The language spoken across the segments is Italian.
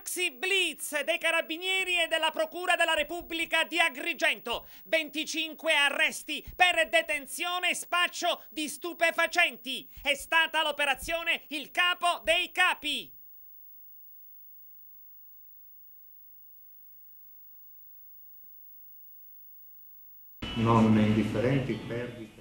maxi blitz dei carabinieri e della Procura della Repubblica di Agrigento. 25 arresti per detenzione e spaccio di stupefacenti. È stata l'operazione Il Capo dei Capi. Non indifferenti perdite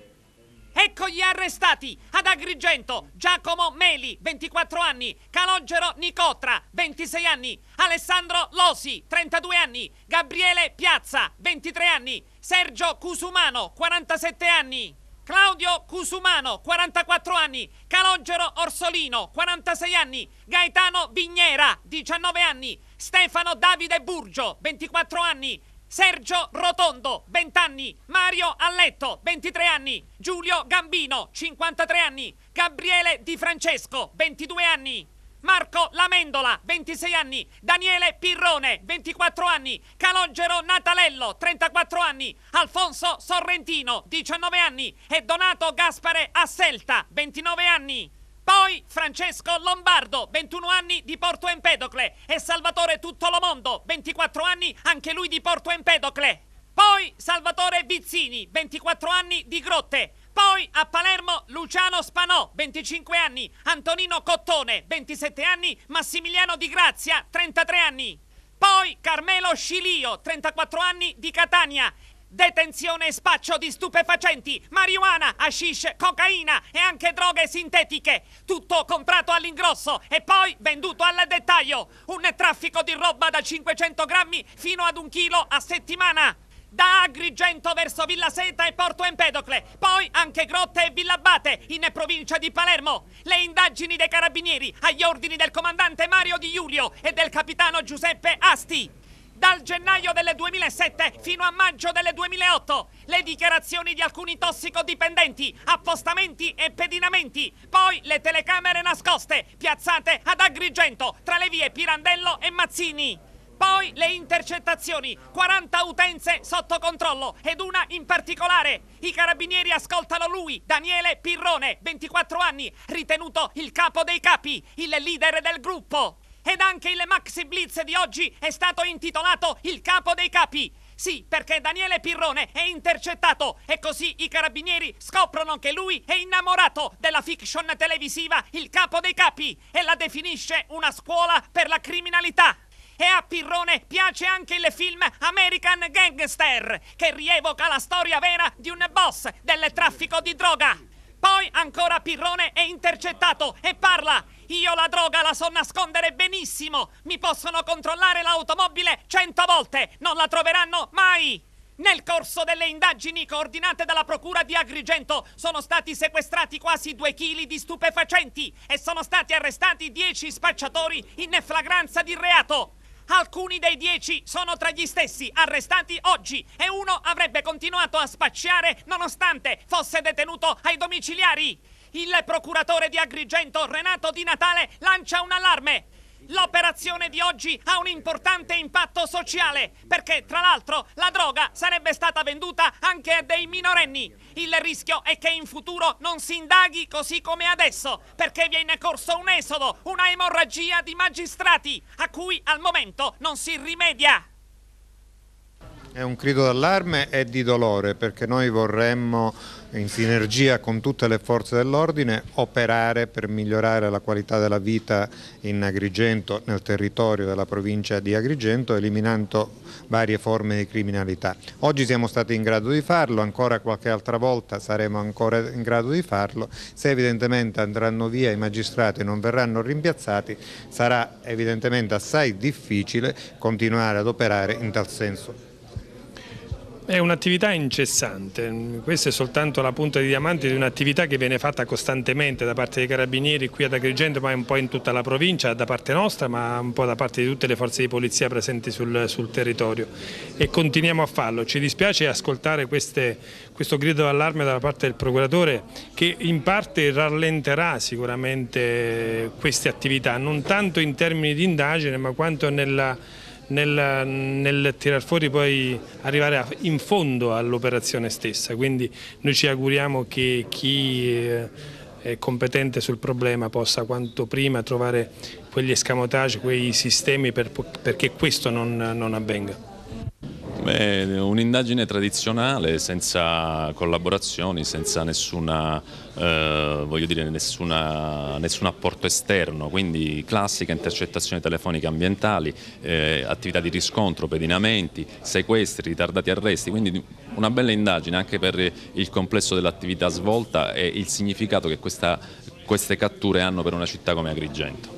gli arrestati ad Agrigento Giacomo Meli, 24 anni, Calogero Nicotra, 26 anni, Alessandro Losi, 32 anni, Gabriele Piazza, 23 anni, Sergio Cusumano, 47 anni. Claudio Cusumano, 44 anni, Calogero Orsolino, 46 anni, Gaetano Vignera, 19 anni, Stefano Davide Burgio, 24 anni, Sergio Rotondo, 20 anni anni, Mario Alletto, 23 anni, Giulio Gambino, 53 anni, Gabriele Di Francesco, 22 anni. Marco Lamendola, 26 anni, Daniele Pirrone, 24 anni, Calogero Natalello, 34 anni, Alfonso Sorrentino, 19 anni e Donato Gaspare Asselta, 29 anni. Poi Francesco Lombardo, 21 anni di Porto Empedocle e Salvatore Tuttolomondo, 24 anni anche lui di Porto Empedocle. Poi Salvatore Vizzini, 24 anni di grotte. Poi a Palermo Luciano Spanò, 25 anni. Antonino Cottone, 27 anni. Massimiliano Di Grazia, 33 anni. Poi Carmelo Scilio, 34 anni di Catania. Detenzione e spaccio di stupefacenti, marijuana, hashish, cocaina e anche droghe sintetiche. Tutto comprato all'ingrosso e poi venduto al dettaglio. Un traffico di roba da 500 grammi fino ad un chilo a settimana da Agrigento verso Villa Seta e Porto Empedocle, poi anche Grotte e Villa Villabate in provincia di Palermo. Le indagini dei carabinieri agli ordini del comandante Mario Di Giulio e del capitano Giuseppe Asti. Dal gennaio del 2007 fino a maggio del 2008, le dichiarazioni di alcuni tossicodipendenti, appostamenti e pedinamenti, poi le telecamere nascoste piazzate ad Agrigento tra le vie Pirandello e Mazzini. Poi le intercettazioni, 40 utenze sotto controllo ed una in particolare. I carabinieri ascoltano lui, Daniele Pirrone, 24 anni, ritenuto il capo dei capi, il leader del gruppo. Ed anche il Maxi Blitz di oggi è stato intitolato Il capo dei capi. Sì, perché Daniele Pirrone è intercettato e così i carabinieri scoprono che lui è innamorato della fiction televisiva Il capo dei capi e la definisce una scuola per la criminalità e a Pirrone piace anche il film American Gangster, che rievoca la storia vera di un boss del traffico di droga. Poi ancora Pirrone è intercettato e parla. Io la droga la so nascondere benissimo. Mi possono controllare l'automobile cento volte. Non la troveranno mai. Nel corso delle indagini coordinate dalla Procura di Agrigento sono stati sequestrati quasi due chili di stupefacenti e sono stati arrestati dieci spacciatori in flagranza di reato. Alcuni dei dieci sono tra gli stessi arrestati oggi e uno avrebbe continuato a spacciare nonostante fosse detenuto ai domiciliari. Il procuratore di Agrigento Renato Di Natale lancia un allarme. L'operazione di oggi ha un importante impatto sociale perché tra l'altro la droga sarebbe stata venduta anche a dei minorenni il rischio è che in futuro non si indaghi così come adesso, perché viene corso un esodo, una emorragia di magistrati, a cui al momento non si rimedia. È un grido d'allarme e di dolore perché noi vorremmo in sinergia con tutte le forze dell'ordine operare per migliorare la qualità della vita in Agrigento, nel territorio della provincia di Agrigento, eliminando varie forme di criminalità. Oggi siamo stati in grado di farlo, ancora qualche altra volta saremo ancora in grado di farlo, se evidentemente andranno via i magistrati e non verranno rimpiazzati sarà evidentemente assai difficile continuare ad operare in tal senso. È un'attività incessante, questa è soltanto la punta di diamante di un'attività che viene fatta costantemente da parte dei carabinieri qui ad Agrigento ma un po' in tutta la provincia, da parte nostra ma un po' da parte di tutte le forze di polizia presenti sul, sul territorio e continuiamo a farlo. Ci dispiace ascoltare queste, questo grido d'allarme da parte del procuratore che in parte rallenterà sicuramente queste attività, non tanto in termini di indagine ma quanto nella nel, nel tirar fuori poi arrivare a, in fondo all'operazione stessa, quindi noi ci auguriamo che chi eh, è competente sul problema possa quanto prima trovare quegli escamotage, quei sistemi per, perché questo non, non avvenga. Beh, un'indagine tradizionale senza collaborazioni, senza nessuna, eh, dire, nessuna, nessun apporto esterno, quindi classica intercettazione telefonica ambientali, eh, attività di riscontro, pedinamenti, sequestri, ritardati arresti, quindi una bella indagine anche per il complesso dell'attività svolta e il significato che questa, queste catture hanno per una città come Agrigento.